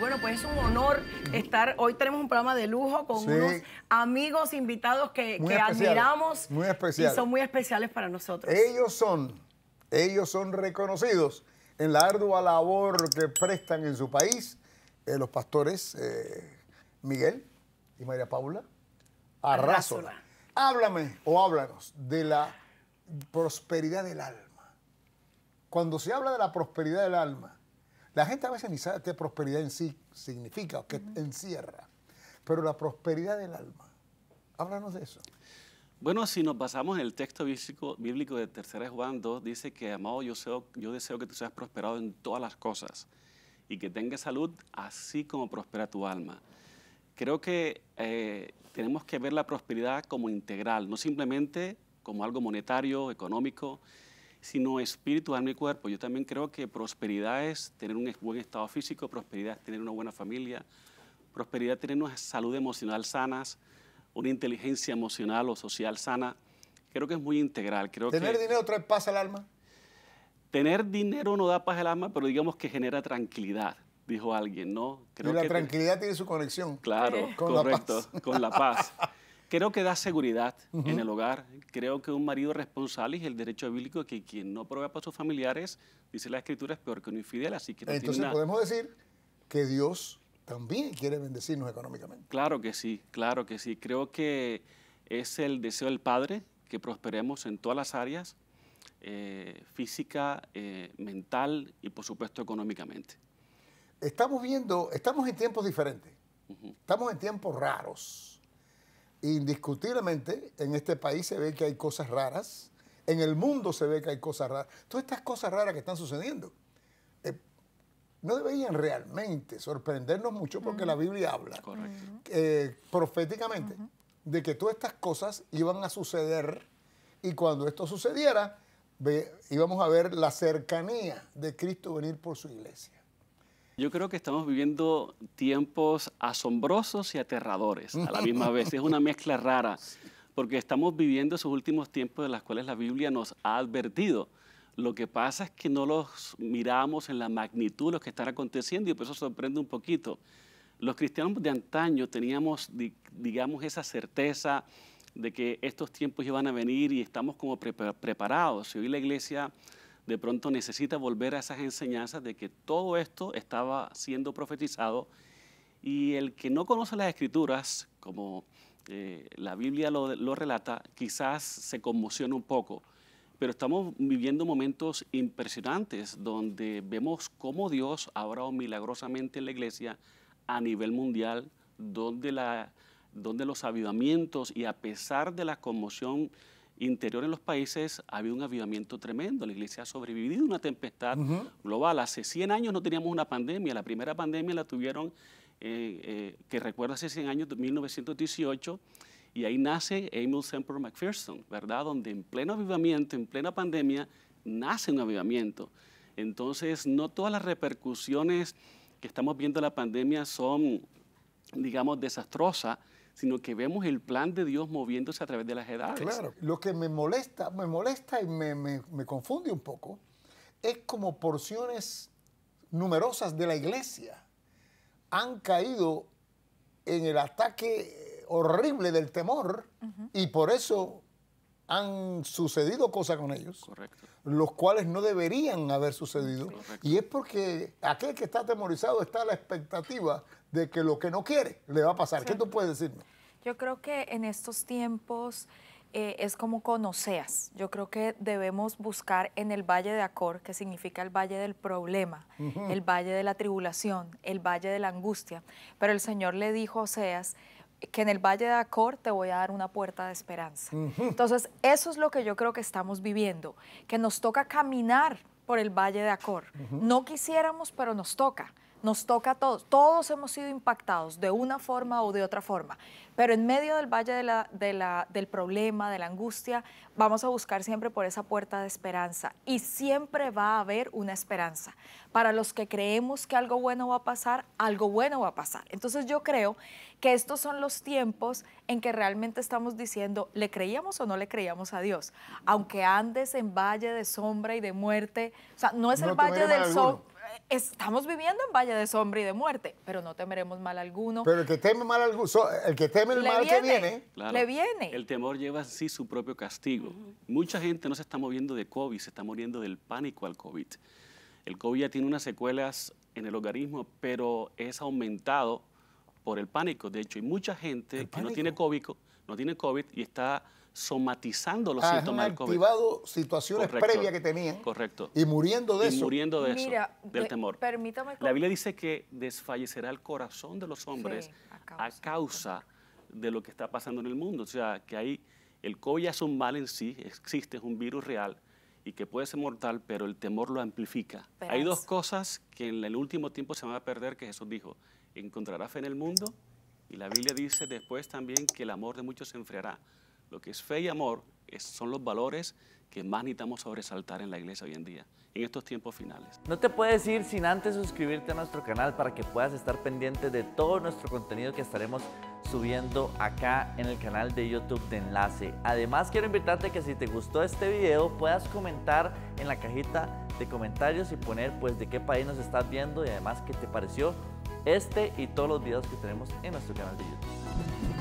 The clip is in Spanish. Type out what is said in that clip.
Bueno, pues es un honor estar. Hoy tenemos un programa de lujo con unos amigos invitados que, admiramos. Muy Y son muy especiales para nosotros. Ellos son, ellos son reconocidos en la ardua labor que prestan en su país eh, los pastores eh, Miguel y María Paula Arrázola. Háblame o háblanos de la prosperidad del alma. Cuando se habla de la prosperidad del alma, la gente a veces ni sabe qué prosperidad en sí significa o qué encierra, pero la prosperidad del alma. Háblanos de eso. Bueno, si nos basamos en el texto bíblico, bíblico de tercera Juan 2, dice que, amado, yo, deseo que tú seas prosperado en todas las cosas y que tengas salud así como prospera tu alma. Creo que eh, tenemos que ver la prosperidad como integral, no simplemente como algo monetario, económico, sino espíritu, alma y cuerpo. Yo también creo que prosperidad es tener un buen estado físico, prosperidad es tener una buena familia, prosperidad es tener una salud emocional sanas, una inteligencia emocional o social sana. Creo que es muy integral. Creo ¿Tener dinero trae paz al alma? Tener dinero no da paz al alma, pero digamos que genera tranquilidad, dijo alguien, ¿no? Creo la tranquilidad tiene su conexión. Claro, correcto, con la paz. Creo que da seguridad en el hogar. Creo que un marido responsable es el derecho bíblico que quien no provea para sus familiares, dice la Escritura, es peor que un infidel. Así que Entonces podemos decir que Dios también quiere bendecirnos económicamente. Claro que sí, claro que sí. Creo que es el deseo del Padre que prosperemos en todas las áreas, eh, física, eh, mental y por supuesto económicamente. Estamos viendo, estamos en tiempos diferentes, estamos en tiempos raros indiscutiblemente en este país se ve que hay cosas raras, en el mundo se ve que hay cosas raras. Todas estas cosas raras que están sucediendo eh, no deberían realmente sorprendernos mucho porque la Biblia habla eh, proféticamente de que todas estas cosas iban a suceder y cuando esto sucediera íbamos a ver la cercanía de Cristo venir por su iglesia. Yo creo que estamos viviendo tiempos asombrosos y aterradores a la misma vez. Es una mezcla rara, porque estamos viviendo esos últimos tiempos de los cuales la Biblia nos ha advertido. Lo que pasa es que no los miramos en la magnitud de lo que están aconteciendo y por eso sorprende un poquito. Los cristianos de antaño teníamos, digamos, esa certeza de que estos tiempos iban a venir y estamos como preparados. Y hoy la iglesia de pronto necesita volver a esas enseñanzas de que todo esto estaba siendo profetizado y el que no conoce las escrituras, como eh, la Biblia lo, relata, quizás se conmociona un poco. Pero estamos viviendo momentos impresionantes donde vemos cómo Dios ha obrado milagrosamente en la iglesia a nivel mundial, donde, la, donde los avivamientos y a pesar de la conmoción interior en los países ha habido un avivamiento tremendo. La iglesia ha sobrevivido a una tempestad global. Hace 100 años no teníamos una pandemia. La primera pandemia la tuvieron, eh, eh, que recuerda hace 100 años, 1918. Y ahí nace Emil Semper McPherson, ¿verdad? Donde en pleno avivamiento, en plena pandemia, nace un avivamiento. Entonces, no todas las repercusiones que estamos viendo en la pandemia son, digamos, desastrosas, sino que vemos el plan de Dios moviéndose a través de las edades. Claro, lo que me molesta, me molesta y me, confunde un poco, es como porciones numerosas de la iglesia han caído en el ataque horrible del temor y por eso han sucedido cosas con ellos, los cuales no deberían haber sucedido. Y es porque aquel que está atemorizado está a la expectativa de que lo que no quiere le va a pasar. ¿Qué tú puedes decirme? Yo creo que en estos tiempos eh, es como oseas. Yo creo que debemos buscar en el Valle de Acor, que significa el Valle del Problema, el Valle de la Tribulación, el Valle de la Angustia. Pero el Señor le dijo a Oseas, que en el Valle de Acor te voy a dar una puerta de esperanza. Entonces, eso es lo que yo creo que estamos viviendo, que nos toca caminar por el Valle de Acor. No quisiéramos, pero nos toca nos toca a todos. Todos hemos sido impactados de una forma o de otra forma, pero en medio del valle del problema, de la angustia, vamos a buscar siempre por esa puerta de esperanza y siempre va a haber una esperanza. Para los que creemos que algo bueno va a pasar, algo bueno va a pasar. Entonces yo creo que estos son los tiempos en que realmente estamos diciendo, ¿le creíamos o no le creíamos a Dios? Aunque andes en valle de sombra y de muerte, o sea, no es el valle del sol estamos viviendo en valle de sombra y de muerte, pero no temeremos mal alguno. Pero el que teme mal alguno, el que teme el mal que viene, le viene. El temor lleva así su propio castigo. Mucha gente no se está moviendo de COVID, se está muriendo del pánico al COVID. El COVID ya tiene unas secuelas en el organismo, pero es aumentado por el pánico, de hecho, hay mucha gente que no tiene COVID, no tiene COVID y está somatizando los síntomas del COVID. activado situaciones previa previas que tenían. Correcto. Y muriendo de y muriendo de eso, del temor. Permítame. La Biblia dice que desfallecerá el corazón de los hombres a, causa. de lo que está pasando en el mundo. O sea, que ahí el COVID es un mal en sí, existe, es un virus real y que puede ser mortal, pero el temor lo amplifica. hay dos cosas que en el último tiempo se va a perder que Jesús dijo, encontrará fe en el mundo y la Biblia dice después también que el amor de muchos se enfriará. Lo que es fe y amor son los valores que más necesitamos sobresaltar en la iglesia hoy en día, en estos tiempos finales. No te puedes ir sin antes suscribirte a nuestro canal para que puedas estar pendiente de todo nuestro contenido que estaremos subiendo acá en el canal de YouTube de Enlace. Además, quiero invitarte que si te gustó este video puedas comentar en la cajita de comentarios y poner pues de qué país nos estás viendo y además qué te pareció este y todos los videos que tenemos en nuestro canal de YouTube.